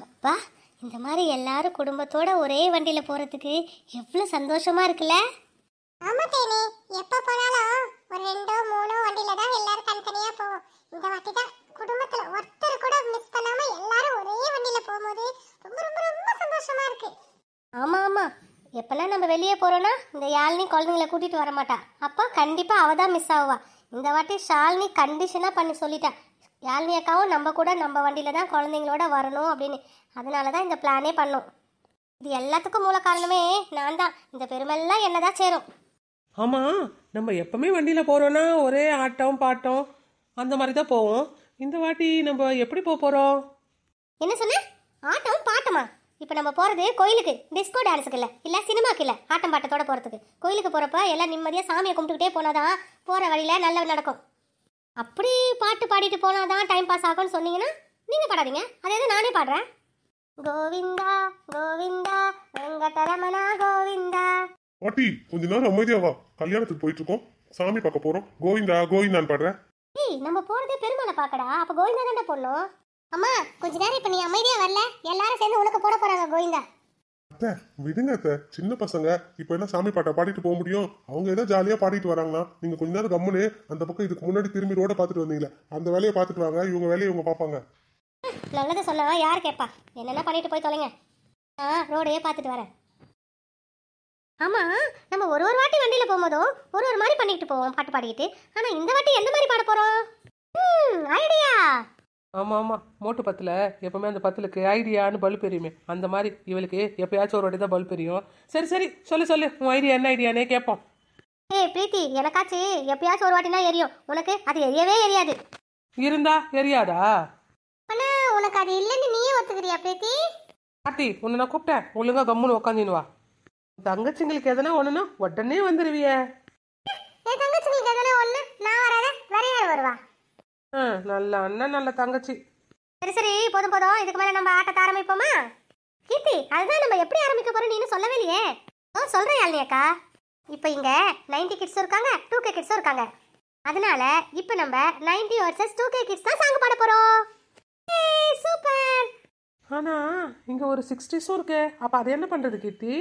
அப்பா இந்த மாதிரி எல்லாரும் குடும்பத்தோட ஒரே வண்டியில போறதுக்கு எவ்வளவு சந்தோஷமா இருக்குல்ல ஆமா தேனி எப்ப போனாலும் ஒரு ரெண்டோ மூணோ வண்டியில தான் எல்லாரும் தனித்தனியா போவோம் இந்த வாட்டி தான் குடும்பத்துல ஒருத்தர் கூட மிஸ் பண்ணாம எல்லாரும் ஒரே வண்டியில போகும்போது ரொம்ப ரொம்ப ரொம்ப சந்தோஷமா இருக்கு ஆமா ஆமா எப்பெல்லாம் நம்ம வெளியே போறோம்னா இந்த யாழ்னி குழந்தைங்களை கூட்டிட்டு வர மாட்டா அப்பா கண்டிப்பா அவதான் தான் மிஸ் ஆவா இந்த வாட்டி ஷால்னி கண்டிஷனா பண்ணி சொல்லிட்டா யாழ்வி அக்காவும் நம்ம கூட நம்ம வண்டியில் தான் குழந்தைங்களோட வரணும் அப்படின்னு அதனால தான் இந்த பிளானே பண்ணோம் இது எல்லாத்துக்கும் மூல காரணமே நான் தான் இந்த பெருமெல்லாம் என்ன தான் சேரும் ஆமாம் நம்ம எப்பவுமே வண்டியில் போகிறோன்னா ஒரே ஆட்டம் பாட்டம் அந்த மாதிரி தான் போவோம் இந்த வாட்டி நம்ம எப்படி போக போகிறோம் என்ன சொன்ன ஆட்டம் பாட்டமா இப்போ நம்ம போகிறது கோயிலுக்கு டிஸ்கோ டான்ஸுக்கு இல்லை இல்லை சினிமாக்கு இல்லை ஆட்டம் பாட்டத்தோட போகிறதுக்கு கோயிலுக்கு போகிறப்ப எல்லாம் நிம்மதியாக சாமியை கும்பிட்டுக்கிட்டே போனால் தான் போகிற வழியில் நல்லது நடக்கும் அப்படி பாட்டு பாடிட்டு போனால் தான் டைம் பாஸ் ஆகும்னு சொன்னீங்கன்னா நீங்கள் பாடாதீங்க அதாவது நானே பாடுறேன் கோவிந்தா கோவிந்தா வெங்கடரமணா கோவிந்தா பாட்டி கொஞ்ச நேரம் அமைதியா வா கல்யாணத்துக்கு போயிட்டு இருக்கோம் சாமி பார்க்க போறோம் கோவிந்தா கோவிந்தான்னு பாடுறேன் ஏய் நம்ம போறதே பெருமாளை பார்க்கடா அப்ப கோவிந்தா தாண்டா போடணும் அம்மா கொஞ்ச நேரம் இப்ப நீ அமைதியா வரல எல்லாரும் சேர்ந்து உனக்கு போட போறாங்க கோவிந்தா அத்தை விடுங்க அத்தை சின்ன பசங்க இப்போ என்ன சாமி பாட்டை பாடிட்டு போக முடியும் அவங்க ஏதோ ஜாலியாக பாடிட்டு வராங்களா நீங்கள் கொஞ்ச நேரம் கம்முனு அந்த பக்கம் இதுக்கு முன்னாடி திரும்பி ரோட பார்த்துட்டு வந்தீங்களே அந்த வேலையை பார்த்துட்டு வாங்க இவங்க வேலையை இவங்க பார்ப்பாங்க நல்லதை சொல்லவா யார் கேட்பா என்னென்ன பண்ணிட்டு போய் தொலைங்க ஆ ரோடையே பார்த்துட்டு வரேன் ஆமாம் நம்ம ஒரு ஒரு வாட்டி வண்டியில் போகும்போதும் ஒரு ஒரு மாதிரி பண்ணிக்கிட்டு போவோம் பாட்டு பாடிக்கிட்டு ஆனால் இந்த வாட்டி எந்த மாதிரி பாட போகிறோம் ஐடியா ஆமாம் ஆமாம் மோட்டு பத்தில் எப்பவுமே அந்த பத்தலுக்கு ஐடியான்னு பல்ப் எரியுமே அந்த மாதிரி இவளுக்கு எப்பயாச்சும் ஒரு வாட்டி தான் பல்பு எரியும் சரி சரி சொல்லு சொல்லு உன் ஐடியா என்ன ஐடியானே கேட்போம் ஏய் பிரீத்தி எனக்காச்சு எப்பயாச்சும் ஒரு தான் எரியும் உனக்கு அது எரியவே எரியாது இருந்தா எரியாதா உனக்கு அது இல்லைன்னு நீயே ஒத்துக்கிறியா பிரீத்தி கார்த்தி உன்னை நான் கூப்பிட்டேன் ஒழுங்கா கம்முன்னு உக்காந்துன்னு வா தங்கச்சிங்களுக்கு எதனா ஒன்றுனா உடனே வந்துடுவியே என் தங்கச்சிங்களுக்கு எதனா ஒன்று நான் வராத வரையாறு வருவா ஆ நல்ல அண்ணன் நல்ல தங்கச்சி சரி சரி போதும் போதும் இதுக்கு மேலே நம்ம ஆட்டத்தை ஆரம்பிப்போமா கீர்த்தி அதுதான் நம்ம எப்படி ஆரம்பிக்க போறோம் நீனு சொல்லவே இல்லையே ஓ சொல்கிறேன் இல்லையாக்கா இப்போ இங்கே நைன்டி கிட்ஸும் இருக்காங்க டூ கே கிட்ஸும் இருக்காங்க அதனால இப்போ நம்ம ninety versus two K kids தான் சாங் பாட போகிறோம் சூப்பர் ஆனா இங்க ஒரு சிக்ஸ்டீஸும் இருக்கு அப்ப அது என்ன பண்றது கீர்த்தி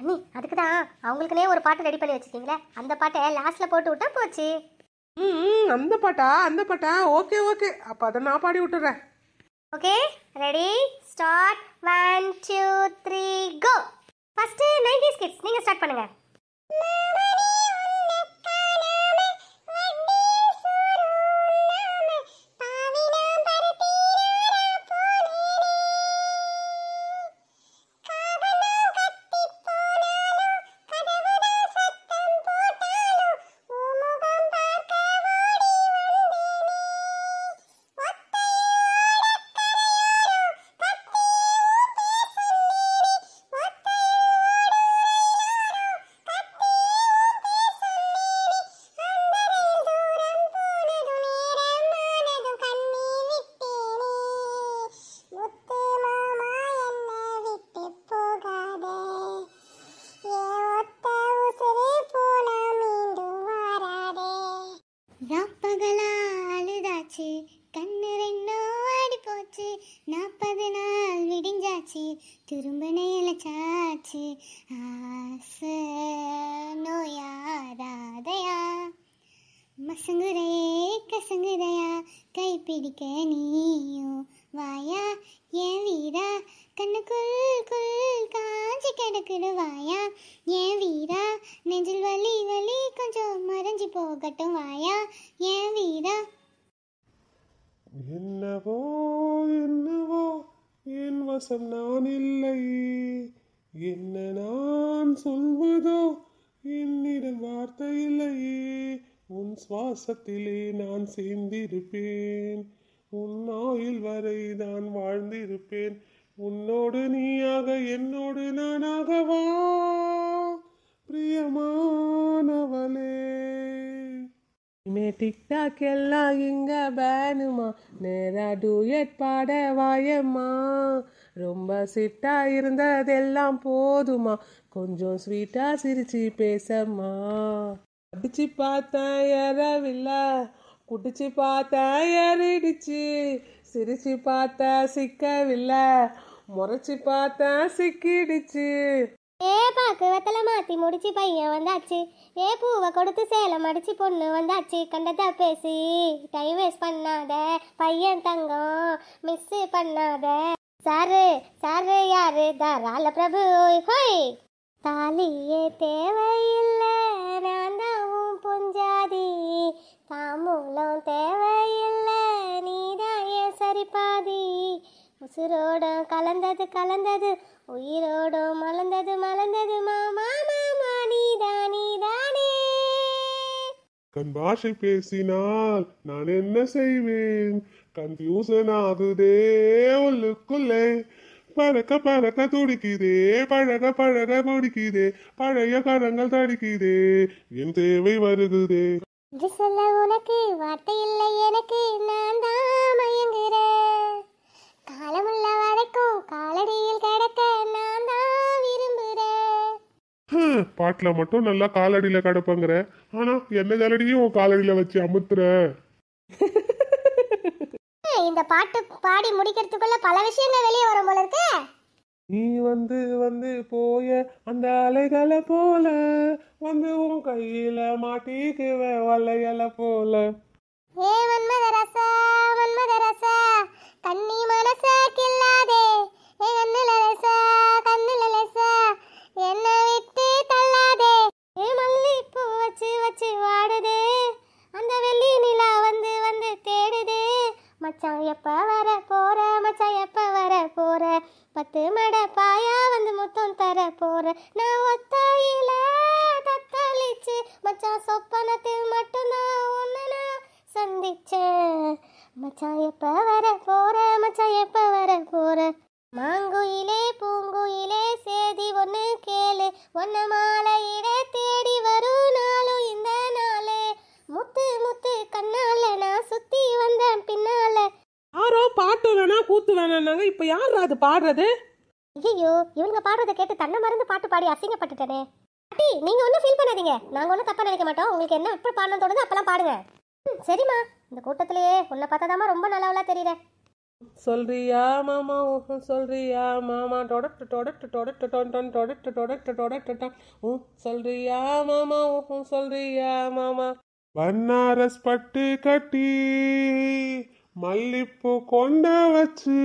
அண்ணி அதுக்கு தான் அவங்களுக்குனே ஒரு பாட்டு ரெடி பண்ணி வச்சிருக்கீங்களே அந்த பாட்டை லாஸ்ட்ல போட்டு விட்டா போச்சு ம் அந்த பாட்டா அந்த பாட்டா ஓகே ஓகே அப்ப அதை நான் பாடி விட்டுறேன் okay ready start one two three go first ninety kids நீங்கள் ஸ்டார்ட் பண்ணுங்கள் நாற்பது நாள் விடிஞ்சாச்சு திரும்ப நிலச்சாச்சு ஆசை நோயாராதையா மசங்குதே கசங்குதையா கை பிடிக்க நீயும் வாயா என் வீரா கண்ணுக்குள் குள் காஞ்சி கிடக்குது வாயா என் வீரா நெஞ்சில் வலி வலி கொஞ்சம் மறைஞ்சு போகட்டும் வாயா என் வீரா என்ன இலவசம் நான் இல்லை என்ன நான் சொல்வதோ என்னிடம் வார்த்தை இல்லையே உன் சுவாசத்திலே நான் சேர்ந்திருப்பேன் உன் ஆயுள் வரை நான் வாழ்ந்திருப்பேன் உன்னோடு நீயாக என்னோடு நானாகவா பிரியமானவளே மே டிக்டாக் எல்லாம் இங்க பேனுமா நேரா டூயட் பாட வாயம்மா ரொம்ப சிட்டா இருந்ததெல்லாம் போதுமா கொஞ்சம் ஸ்வீட்டா சிரிச்சு பேசம்மா அடிச்சு பார்த்தேன் ஏறவில்ல குடிச்சு பார்த்தேன் ஏறிடுச்சு சிரிச்சு பார்த்தேன் சிக்கவில்லை முறைச்சி பார்த்தேன் சிக்கிடுச்சு ஏ பக்குவத்தில் மாற்றி முடிச்சு பையன் வந்தாச்சு ஏ பூவை கொடுத்து சேலம் அடிச்சு பொண்ணு வந்தாச்சு கண்டதா பேசி டைம் வேஸ்ட் பண்ணாத பையன் தங்கம் மிஸ்ஸு பண்ணாத சாரு சாரு யாரு தாராள பிரபு ஹோய் தாலியே தேவையில்லை நான் தான் புஞ்சாதி தாமூலம் தேவையில்லை நீ தான் ஏன் சரிப்பாதி உசிரோடும் கலந்தது கலந்தது உயிரோடும் மலந்தது மலந்தது மாமா மாமா நீதா நீதானே கண் பாஷை பேசினால் நான் என்ன செய்வேன் கன்ஃபியூசன் ஆகுதே உள்ளுக்குள்ளே பறக்க பழக்க துடிக்குதே பழக பழக முடிக்குதே பழைய கரங்கள் தடிக்குதே என் தேவை வருகுதே சொல்ல உனக்கு வார்த்தை இல்லை எனக்கு நான் தான் மயங்குறேன் காலமுள்ள வரைக்கும் காலடியில் கடக்க நான் தான் விரும்புறேன் பாட்டில் மட்டும் நல்லா காலடியில் கிடப்பங்கிற ஆனால் என்ன காலடியும் உன் காலடியில் வச்சு அமுத்துற இந்த பாட்டு பாடி முடிக்கிறதுக்குள்ள பல விஷயங்கள் வெளியே வரும் போல இருக்கு நீ வந்து வந்து போய அந்த அலைகளை போல வந்து உன் கையில மாட்டிக்குவ வலையல போல ஏ மன்மத ரச மன்மத ரச வர போகிறேன் நான் ஒத்தாயில தத்தளிச்சு மச்சான் சொப்பனத்தில் மட்டும் நான் ஒன்று நான் சந்திச்சேன் மச்சான் எப்போ வர போற மச்சான் எப்போ வர போகிற மாங்குயிலே பூங்குயிலே சேதி ஒன்று கேளு ஒன்று மாலையிட தேடி வரும் நாளும் இந்த நாள் முத்து முத்து கண்ணால நான் சுற்றி வந்தேன் பின்னால யாரோ பாட்டு வேணா கூத்து வேணான்னாங்க இப்போ யார் அது பாடுறது ஐயோ இவங்க பாடுறதை கேட்டு தன்னை மருந்து பாட்டு பாடி அசிங்கப்பட்டுட்டனே அட்டி நீங்க ஒன்றும் ஃபீல் பண்ணாதீங்க நாங்க ஒன்றும் தப்பா நினைக்க மாட்டோம் உங்களுக்கு என்ன எப்படி பாடணும் தோணுது அப்பெல்லாம் பாடுங்க சரிம்மா இந்த கூட்டத்திலேயே உன்னை பார்த்தாதாம்மா ரொம்ப நல்லவளா தெரியல சொல்றியா மாமா ஊஹும் சொல்றியா மாமா டொடட்டு டொடட்டு டொடட்டு டொன் டொன் டொடட்டு டொடட்டு டொடட்டு டொன் ஊ சொல்றியா மாமா ஊஹும் சொல்றியா மாமா வண்ணாரஸ் பட்டு கட்டி மல்லிப்பூ கொண்ட வச்சு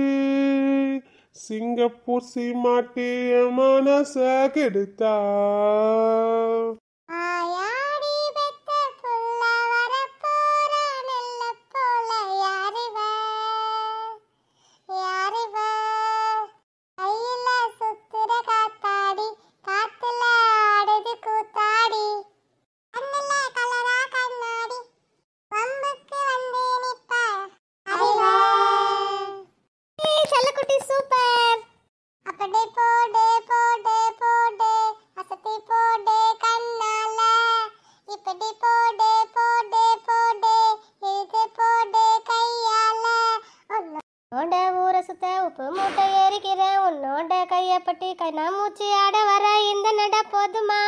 சிங்கப்பூர் சீமாட்டிய மனச கெடுத்தா நோட்டை ஏறிக்கிறேன் உன் நோட்டை கையப்பட்டி கண்ணாமூச்சி ஆட வர இந்த நட போதுமா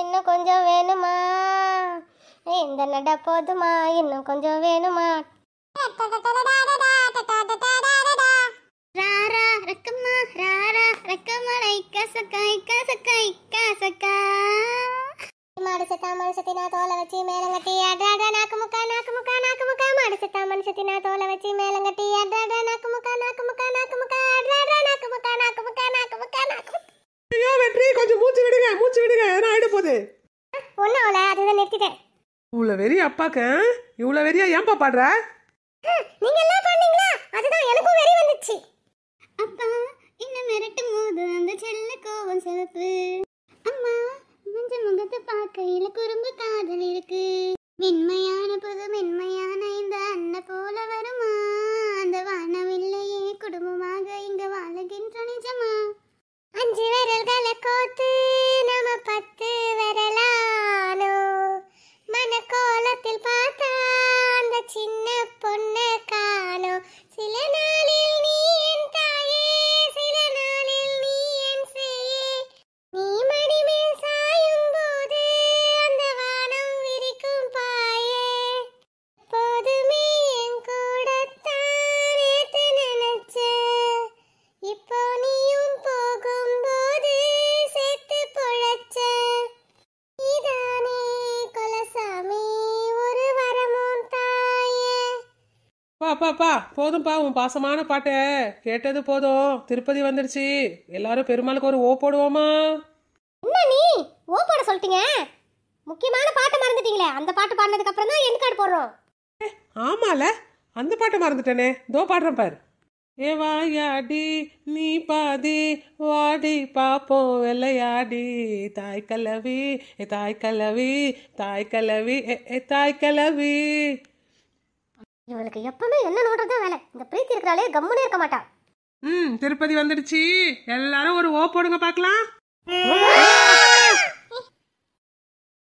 இன்னும் கொஞ்சம் வேணுமா இந்த நட போதுமா இன்னும் கொஞ்சம் வேணுமா ராரா ராரா ரக்கம்மா லைக்கா சக்கா இக்கா சக்கா மாடு செத்தா மனுஷத்தினா தோலை வச்சு மேலங்கட்டி அடாடா நாக்கு முக்கா நாக்கு முக்கா நாக்கு முக்கா மாடு செத்தா மனுஷத்தினா தோலை வச்சு மேலங்கட்டி அடாடா நாக்கு ஐயோ வெற்றி கொஞ்சம் மூச்சு விடுங்க மூச்சு விடுங்க போகுது ஒன்றும் அவளை அதுதான் நிறுத்திட்டேன் இவ்வளோ வெறி அப்பாக்கு இவ்வளோ வெறியா ஏன்பா பாடுற நீங்க எல்லாம் பண்ணீங்களா அதுதான் எனக்கும் வெறி வந்துச்சு அப்பா என்ன மிரட்டும் போது அந்த செல்ல கோவம் சிவப்பு அம்மா நெஞ்ச முகத்தை பார்க்கையில குறும்பு காதல் இருக்கு மென்மையான புது மென்மையான இந்த அன்ன போல வருமா அந்த வானவில்லையே குடும்பமாக இங்க வாழ அப்பாப்பா போதும்ப்பா உன் பாசமான பாட்டை கேட்டது போதும் திருப்பதி வந்துடுச்சு எல்லாரும் பெருமாளுக்கு ஒரு ஓ போடுவோமா என்ன நீ ஓ போட சொல்லிட்டீங்க முக்கியமான பாட்டு மறந்துட்டீங்களே அந்த பாட்டு பாடினதுக்கு அப்புறம் தான் என் கார்டு போடுறோம் ஆமால அந்த பாட்டு மறந்துட்டேனே தோ பாடுறேன் பாரு ஏ வாயாடி நீ பாதி வாடி பாப்போம் வெள்ளையாடி தாய் கலவி ஏ தாய் கலவி தாய் கலவி ஏ தாய் கலவி இவனுக்கு எப்பவுமே என்ன நோடுறது வேலை இந்த பிரீத்தி இருக்கிறாலே கம்முனே இருக்க மாட்டான் ம் திருப்பதி வந்துடுச்சு எல்லாரும் ஒரு ஓ போடுங்க பார்க்கலாம்